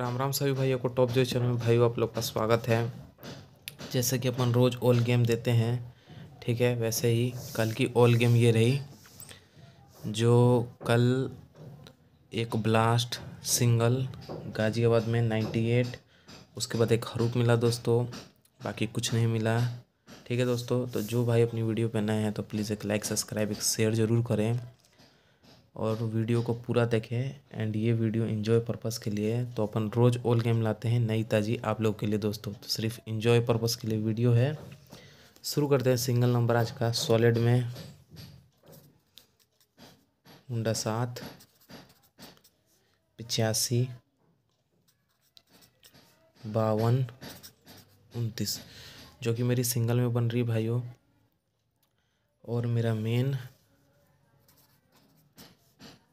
राम राम सभी भाइयों को टॉप जो चैनल में भाइयों आप लोग का स्वागत है जैसे कि अपन रोज़ ऑल गेम देते हैं ठीक है वैसे ही कल की ऑल गेम ये रही जो कल एक ब्लास्ट सिंगल गाज़ियाबाद में नाइन्टी एट उसके बाद एक हरूप मिला दोस्तों बाकी कुछ नहीं मिला ठीक है दोस्तों तो जो भाई अपनी वीडियो पर नए हैं तो प्लीज़ एक लाइक सब्सक्राइब एक शेयर ज़रूर करें और वीडियो को पूरा देखें एंड ये वीडियो इन्जॉय पर्पज़ के लिए है तो अपन रोज़ ओल गेम लाते हैं नई ताज़ी आप लोग के लिए दोस्तों तो सिर्फ इन्जॉय पर्पज़ के लिए वीडियो है शुरू करते हैं सिंगल नंबर आज का सॉलिड में मुंडा सात पचासी बावन उनतीस जो कि मेरी सिंगल में बन रही भाइयों और मेरा मेन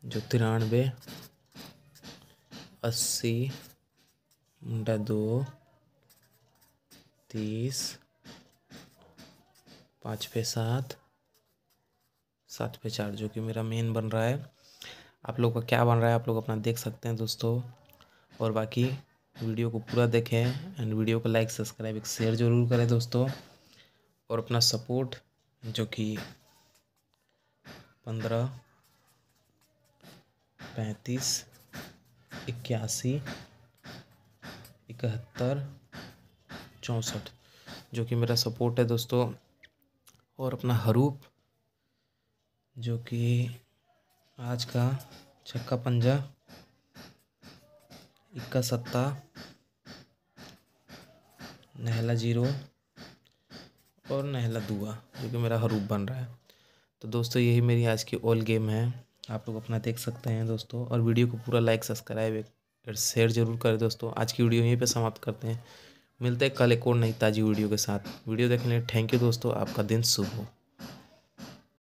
जो तिरानवे अस्सी मुंडा दो तीस पाँच पे सात सात पे चार जो कि मेरा मेन बन रहा है आप लोग का क्या बन रहा है आप लोग अपना देख सकते हैं दोस्तों और बाकी वीडियो को पूरा देखें एंड वीडियो को लाइक सब्सक्राइब एक शेयर ज़रूर करें दोस्तों और अपना सपोर्ट जो कि पंद्रह पैंतीस इक्यासी इकहत्तर चौंसठ जो कि मेरा सपोर्ट है दोस्तों और अपना हरूप जो कि आज का छक्का पंजा इक्का सत्ता नहला जीरो और नहला दुआ जो कि मेरा हरूप बन रहा है तो दोस्तों यही मेरी आज की ऑल गेम है आप लोग अपना देख सकते हैं दोस्तों और वीडियो को पूरा लाइक सब्सक्राइब और शेयर जरूर करें दोस्तों आज की वीडियो यहीं पे समाप्त करते हैं मिलते हैं कल एक और नई ताज़ी वीडियो के साथ वीडियो देखने थैंक यू दोस्तों आपका दिन शुभ हो